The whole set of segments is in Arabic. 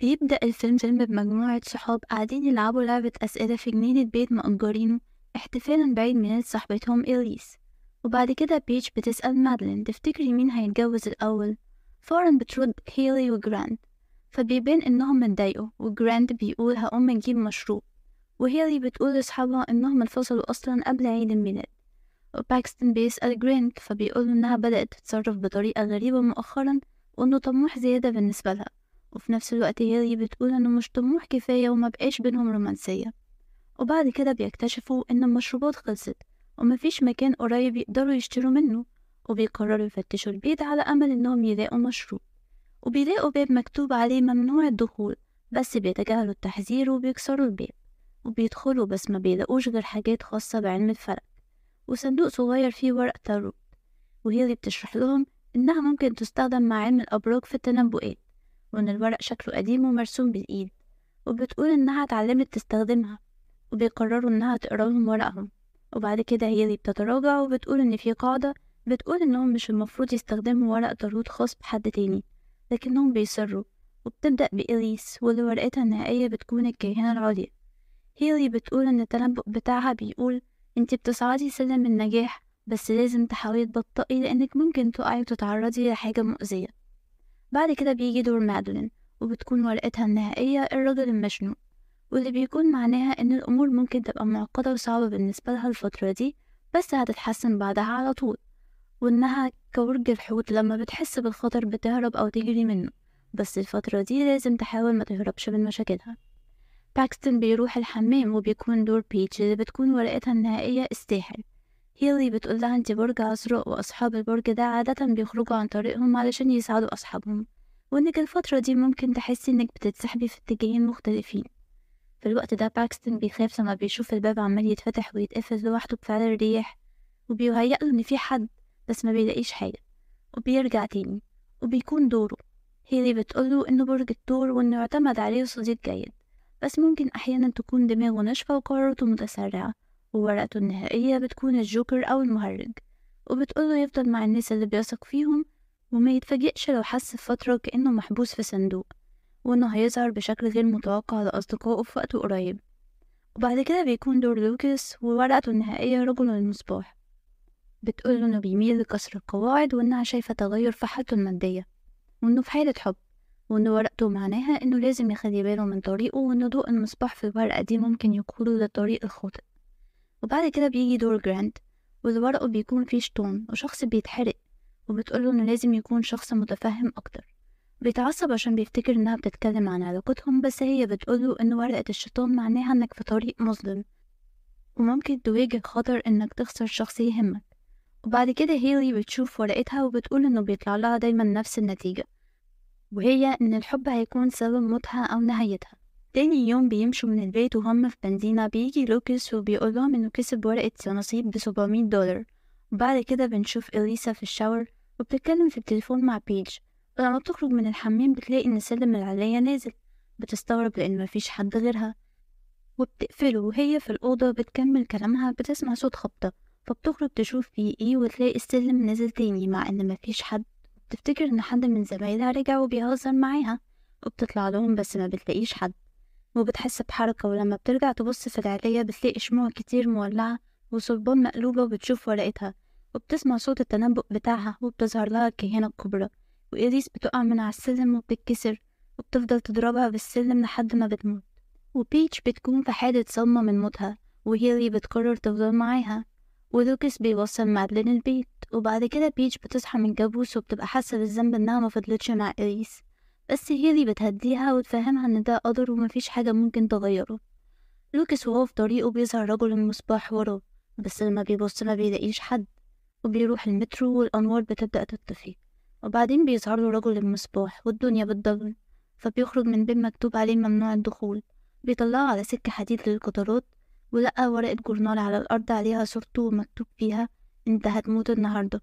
بيبدأ الفيلم فيلم بمجموعة صحاب قاعدين يلعبوا لعبة أسئلة في جنينة بيت مأجرينه احتفالا بعيد ميلاد صاحبتهم إليس وبعد كده بيتش بتسأل مادلين تفتكري مين هيتجوز الأول فورا بترد هيلي وجراند فبيبان إنهم متضايقوا وجراند بيقول هقوم نجيب مشروب وهيلي بتقول لأصحابها إنهم انفصلوا أصلا قبل عيد الميلاد وباكستون بيسأل جرينك فبيقوله إنها بدأت تتصرف بطريقة غريبة مؤخرا وإنه طموح زيادة بالنسبة لها وفي نفس الوقت هيري بتقول انه مش طموح كفاية وما بقاش بينهم رومانسية وبعد كده بيكتشفوا ان المشروبات خلصت ومفيش مكان قريب يقدروا يشتروا منه وبيقرروا يفتشوا البيت على امل انهم يلاقوا مشروب وبيلاقوا باب مكتوب عليه ممنوع الدخول بس بيتجاهلوا التحذير وبيكسروا الباب وبيدخلوا بس ما بيلاقوش غير حاجات خاصة بعلم الفلك وصندوق صغير فيه ورق تاروت وهي اللي بتشرح لهم إنها ممكن تستخدم مع علم الأبراج في التنبؤات وإن الورق شكله قديم ومرسوم بالإيد وبتقول إنها اتعلمت تستخدمها وبيقرروا إنها تقرا لهم ورقهم وبعد كده هي اللي بتتراجع وبتقول إن في قاعدة بتقول إنهم مش المفروض يستخدموا ورق طارود خاص بحد تاني لكنهم بيصروا وبتبدأ بإليس واللي ورقتها النهائية بتكون الكاهنة العليا هيلي بتقول إن التنبؤ بتاعها بيقول انتي بتصعدي سلم النجاح بس لازم تحاولي تبطئي لأنك ممكن تقعي وتتعرضي لحاجة مؤذية بعد كده بيجي دور مادلين وبتكون ورقتها النهائية الرجل المشنوق واللي بيكون معناها إن الأمور ممكن تبقى معقدة وصعبة بالنسبة لها الفترة دي بس هتتحسن بعدها على طول وإنها كورج الحوت لما بتحس بالخطر بتهرب أو تجري منه بس الفترة دي لازم تحاول ما تهربش من مشاكلها باكستن بيروح الحمام وبيكون دور بيتش اللي بتكون ورقتها النهائية الساحر هيلي بتقول لها انت برج عذراء واصحاب البرج ده عادة بيخرجوا عن طريقهم علشان يساعدوا اصحابهم وانك الفترة دي ممكن تحسي انك بتتسحبي في اتجاهين مختلفين في الوقت ده باكستن بيخاف لما بيشوف الباب عمال يتفتح ويتقفل لوحده بفعل الرياح وبيهيأ له ان في حد بس ما بيلاقيش حاجة وبيرجع تاني وبيكون دوره هيلي بتقوله انه برج الثور وانه يعتمد عليه صديق جيد بس ممكن احيانا تكون دماغه ناشفة وقراراته متسرعة وورقته النهائية بتكون الجوكر أو المهرج وبتقوله يفضل مع الناس اللي بيثق فيهم وما يتفاجئش لو حس في فترة كأنه محبوس في صندوق وإنه هيظهر بشكل غير متوقع لأصدقائه في وقت قريب وبعد كده بيكون دور لوكس وورقته النهائية رجل المصباح بتقوله إنه بيميل لكسر القواعد وإنها شايفة تغير في حالته المادية وإنه في حالة حب وإن ورقته معناها إنه لازم يخلي باله من طريقه وإن ضوء المصباح في الورقة دي ممكن يقوله للطريق الخاطئ وبعد كده بيجي دور جراند والورق بيكون فيه شطون وشخص بيتحرق وبتقوله إنه لازم يكون شخص متفهم أكتر بيتعصب عشان بيفتكر إنها بتتكلم عن علاقتهم بس هي بتقوله إن ورقة الشيطان معناها إنك في طريق مظلم وممكن تواجه خطر إنك تخسر شخص يهمك وبعد كده هيلي بتشوف ورقتها وبتقول إنه بيطلع لها دايما نفس النتيجة وهي إن الحب هيكون سبب موتها أو نهايتها تاني يوم بيمشوا من البيت وهم في بنزينة بيجي لوكس وبيقولهم إنه كسب ورقة نصيب بسبعمية دولار وبعد كده بنشوف إليسا في الشاور وبتتكلم في التليفون مع بيج ولما بتخرج من الحمام بتلاقي إن سلم العلية نازل بتستغرب لأن مفيش حد غيرها وبتقفله وهي في الأوضة بتكمل كلامها بتسمع صوت خبطة فبتخرج تشوف في ايه وتلاقي السلم نازل تاني مع ان مفيش حد بتفتكر ان حد من زمايلها رجع وبيهزر معاها وبتطلع لهم بس ما بتلاقيش حد وبتحس بحركة ولما بترجع تبص في العلية بتلاقي شموع كتير مولعة وصلبان مقلوبة وبتشوف ورقتها وبتسمع صوت التنبؤ بتاعها وبتظهر لها الكهانة الكبرى وإيريس بتقع من على السلم وبتتكسر وبتفضل تضربها بالسلم لحد ما بتموت وبيتش بتكون في حالة صدمة من موتها وهيلي بتقرر تفضل معاها ولوكس بيوصل مادلين البيت وبعد كده بيتش بتصحى من كابوس وبتبقى حاسة بالذنب إنها مفضلتش مع إيريس بس هي اللي بتهديها وتفهمها إن ده قدر ومفيش حاجة ممكن تغيره لوكس وهو في طريقه بيظهر رجل المصباح وراه بس لما بيبص ما بيلاقيش حد وبيروح المترو والأنوار بتبدأ تطفي وبعدين بيظهر له رجل المصباح والدنيا بتضلم فبيخرج من بين مكتوب عليه ممنوع الدخول بيطلعه على سكة حديد للقطارات ولقى ورقة جورنال على الأرض عليها صورته ومكتوب فيها انت هتموت النهاردة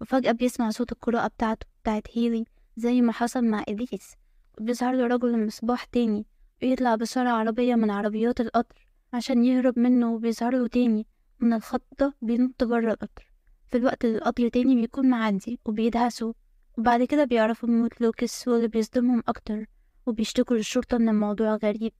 وفجأة بيسمع صوت القراءة بتاعته بتاعت هيلي زي ما حصل مع إبليس بيظهر له رجل المصباح تاني بيطلع بسرعة عربية من عربيات القطر عشان يهرب منه وبيظهر له تاني من الخط ده بينط بره القطر في الوقت اللي القطر تاني بيكون معدي وبيدهسوا وبعد كده بيعرفوا بموت لوكس واللي بيصدمهم أكتر وبيشتكوا للشرطة إن الموضوع غريب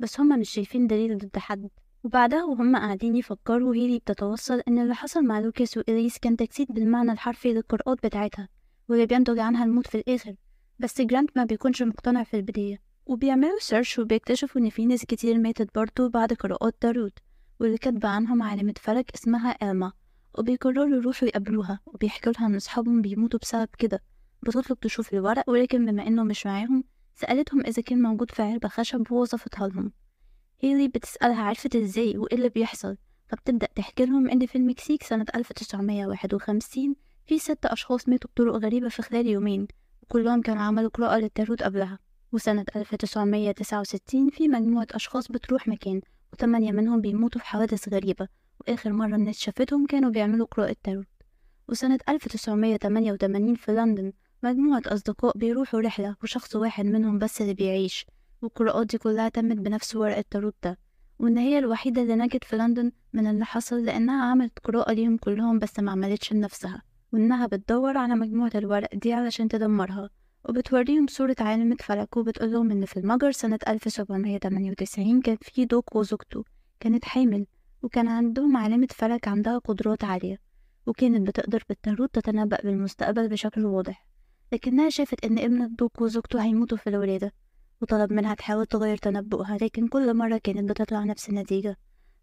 بس هما مش شايفين دليل ضد حد وبعدها وهم قاعدين يفكروا هيلي بتتوصل إن اللي حصل مع لوكس وإليس كان تجسيد بالمعنى الحرفي للقراءات بتاعتها واللي بينتج عنها الموت في الآخر بس جرانت ما بيكونش مقتنع في البداية وبيعملوا سيرش وبيكتشفوا إن في ناس كتير ماتت برضه بعد قراءات داروت واللي كاتبة عنهم عالمة فلك اسمها إلما وبيقرروا يروحوا يقابلوها وبيحكوا لها إن أصحابهم بيموتوا بسبب كده بتطلب تشوف الورق ولكن بما إنه مش معاهم سألتهم إذا كان موجود في علبة خشب ووصفتها لهم هيلي بتسألها عرفت إزاي وإيه اللي بيحصل فبتبدأ تحكي لهم إن في المكسيك سنة 1951 في ست أشخاص ماتوا بطرق غريبة في خلال يومين وكلهم كانوا عملوا قراءة للتاروت قبلها وسنة 1969 في مجموعة أشخاص بتروح مكان وثمانية منهم بيموتوا في حوادث غريبة وآخر مرة الناس شافتهم كانوا بيعملوا قراءة تاروت وسنة 1988 في لندن مجموعة أصدقاء بيروحوا رحلة وشخص واحد منهم بس اللي بيعيش والقراءات دي كلها تمت بنفس ورق تاروت ده وإن هي الوحيدة اللي نجت في لندن من اللي حصل لأنها عملت قراءة ليهم كلهم بس ما عملتش لنفسها وإنها بتدور على مجموعة الورق دي علشان تدمرها وبتوريهم صورة عالمة فلك وبتقولهم إن في المجر سنة 1798 كان في دوك وزوجته كانت حامل وكان عندهم عالمة فلك عندها قدرات عالية وكانت بتقدر بالتاروت تتنبأ بالمستقبل بشكل واضح لكنها شافت إن ابن الدوك وزوجته هيموتوا في الولادة وطلب منها تحاول تغير تنبؤها لكن كل مرة كانت بتطلع نفس النتيجة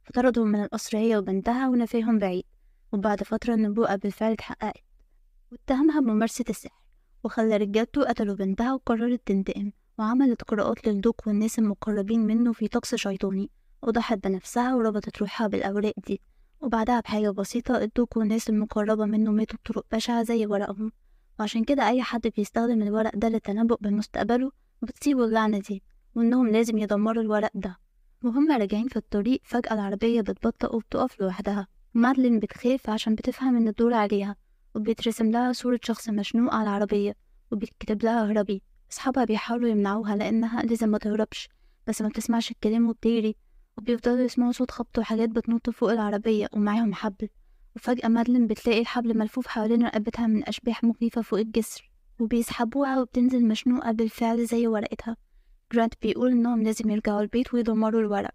فطردهم من القصر هي وبنتها ونفاهم بعيد وبعد فترة النبوءة بالفعل اتحققت واتهمها بممارسة السحر وخلى رجالته قتلوا بنتها وقررت تنتقم وعملت قراءات للدوق والناس المقربين منه في طقس شيطاني وضحت بنفسها وربطت روحها بالأوراق دي وبعدها بحاجة بسيطة الدوق والناس المقربة منه ماتوا بطرق بشعة زي ورقهم وعشان كده أي حد بيستخدم الورق ده للتنبؤ بمستقبله بتصيبه اللعنة دي وإنهم لازم يدمروا الورق ده وهم راجعين في الطريق فجأة العربية بتبطأ وبتقف لوحدها مادلين بتخاف عشان بتفهم إن الدور عليها وبيترسم لها صورة شخص مشنوق على العربية وبيتكتب لها هربي أصحابها بيحاولوا يمنعوها لأنها لازم ما تهربش بس ما بتسمعش الكلام وبتجري وبيفضلوا يسمعوا صوت خبط وحاجات بتنط فوق العربية ومعاهم حبل وفجأة مادلين بتلاقي الحبل ملفوف حوالين رقبتها من أشباح مخيفة فوق الجسر وبيسحبوها وبتنزل مشنوقة بالفعل زي ورقتها جرانت بيقول إنهم لازم يرجعوا البيت ويدمروا الورق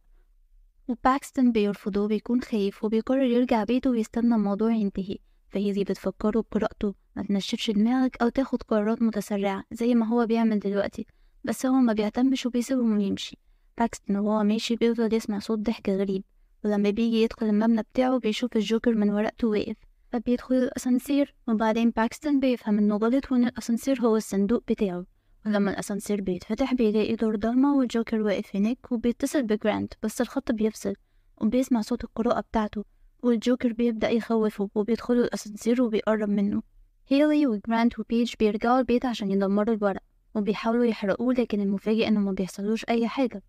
وباكستون بيرفضه وبيكون خايف وبيقرر يرجع بيته ويستنى الموضوع ينتهي فهي دي بتفكره بقراءته ما تنشفش دماغك أو تاخد قرارات متسرعة زي ما هو بيعمل دلوقتي بس هو ما بيهتمش وبيسيبهم ويمشي باكستون وهو ماشي بيفضل يسمع صوت ضحك غريب ولما بيجي يدخل المبنى بتاعه بيشوف الجوكر من ورقته واقف فبيدخل الأسانسير وبعدين باكستون بيفهم إنه غلط وإن الأسانسير هو الصندوق بتاعه ولما الأسانسير بيتفتح بيلاقي دور ضلمة والجوكر واقف هناك وبيتصل بجراند بس الخط بيفصل وبيسمع صوت القراءة بتاعته والجوكر بيبدأ يخوفه وبيدخلوا الأسانسير وبيقرب منه هيلي وجراند وبيج بيرجعوا البيت عشان يدمروا الورق وبيحاولوا يحرقوه لكن المفاجئ إنه ما بيحصلوش أي حاجة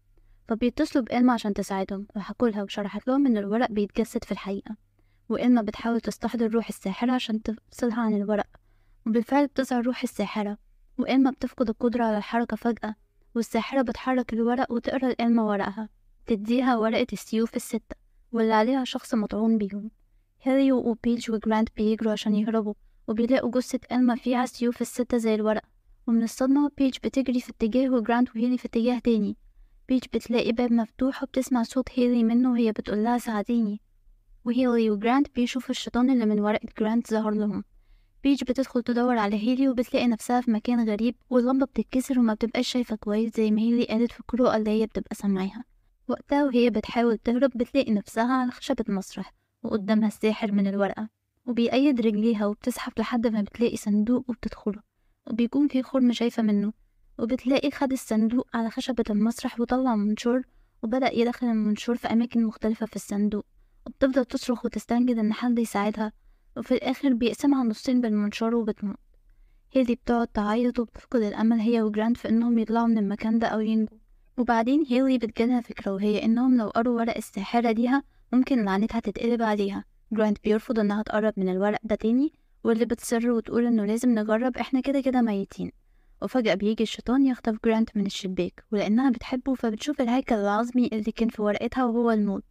فبيتصلوا بإلما عشان تساعدهم وحكولها وشرحت لهم إن الورق بيتجسد في الحقيقة وإلما بتحاول تستحضر روح الساحرة عشان تفصلها عن الورق وبالفعل بتظهر روح الساحرة وإلما بتفقد القدرة على الحركة فجأة والساحرة بتحرك الورق وتقرا لإلما ورقها تديها ورقة السيوف الستة واللي عليها شخص مطعون بيهم هيري وبيتش وجراند بيجروا عشان يهربوا وبيلاقوا جثة إلما فيها سيوف الستة زي الورق ومن الصدمة بيتش بتجري في اتجاه وجراند وهيري في اتجاه تاني بيتش بتلاقي باب مفتوح وبتسمع صوت هيري منه وهي بتقولها ساعديني وهيري وجراند بيشوفوا الشيطان اللي من ورقة جراند ظهر لهم بيج بتدخل تدور على هيلي وبتلاقي نفسها في مكان غريب واللمبة بتتكسر وما بتبقاش شايفة كويس زي ما هيلي قالت في القراءة اللي هي بتبقى سامعاها وقتها وهي بتحاول تهرب بتلاقي نفسها على خشبة مسرح وقدامها الساحر من الورقة وبيأيد رجليها وبتزحف لحد ما بتلاقي صندوق وبتدخله وبيكون في خرم شايفة منه وبتلاقي خد الصندوق على خشبة المسرح وطلع منشور وبدأ يدخل المنشور في أماكن مختلفة في الصندوق وبتفضل تصرخ وتستنجد إن حد يساعدها وفي الآخر بيقسمها نصين بالمنشار وبتموت هيلي بتقعد تعيط وبتفقد الأمل هي وجراند في إنهم يطلعوا من المكان ده أو ينجوا وبعدين هيلي بتجيلها فكرة وهي إنهم لو قروا ورق السحارة ليها ممكن لعنتها تتقلب عليها جراند بيرفض إنها تقرب من الورق ده تاني واللي بتصر وتقول إنه لازم نجرب إحنا كده كده ميتين وفجأة بيجي الشيطان يخطف جراند من الشباك ولأنها بتحبه فبتشوف الهيكل العظمي اللي كان في ورقتها وهو الموت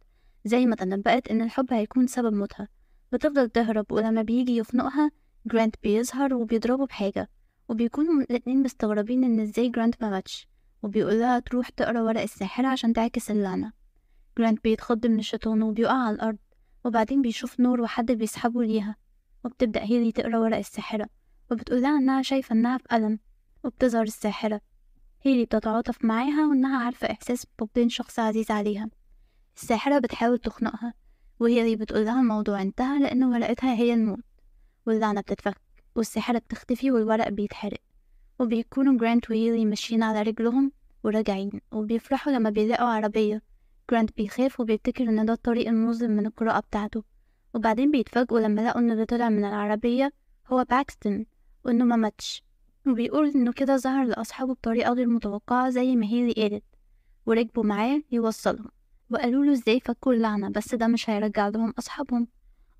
زي ما تنبأت إن الحب هيكون سبب موتها بتفضل تهرب ولما بيجي يخنقها جرانت بيظهر وبيضربه بحاجة وبيكونوا الاتنين مستغربين ان ازاي جرانت مماتش ماتش وبيقولها تروح تقرا ورق الساحرة عشان تعكس اللعنة جرانت بيتخض من الشيطان وبيقع على الأرض وبعدين بيشوف نور وحد بيسحبه ليها وبتبدأ هيلي تقرا ورق الساحرة وبتقولها إنها شايفة إنها في ألم وبتظهر الساحرة هيلي بتتعاطف معاها وإنها عارفة إحساس فقدان شخص عزيز عليها الساحرة بتحاول تخنقها وهي اللي بتقولها الموضوع انتهى لأن ورقتها هي الموت واللعنة بتتفك والسحرة بتختفي والورق بيتحرق وبيكونوا جرانت وهيلي ماشيين على رجلهم وراجعين وبيفرحوا لما بيلاقوا عربية جرانت بيخاف وبيفتكر إن ده الطريق المظلم من القراءة بتاعته وبعدين بيتفاجئوا لما لقوا إن اللي طلع من العربية هو باكستن وإنه ما ماتش وبيقول إنه كده ظهر لأصحابه بطريقة غير متوقعة زي ما هيلي قالت وركبوا معاه يوصلهم وقالوا له ازاي فكوا اللعنة بس ده مش هيرجع لهم أصحابهم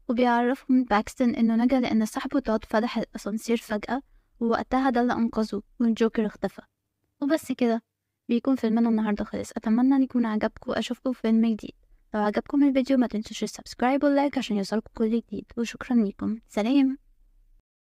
وبيعرفهم باكستن إنه نجا لأن صاحبه تود فتح الأسانسير فجأة ووقتها ده اللي أنقذه والجوكر اختفى وبس كده بيكون فيلمنا النهاردة خلص أتمنى أن يكون عجبكم وأشوفكم في فيلم جديد لو عجبكم الفيديو ما تنسوش السبسكرايب واللايك عشان يوصلكم كل جديد وشكرا ليكم سلام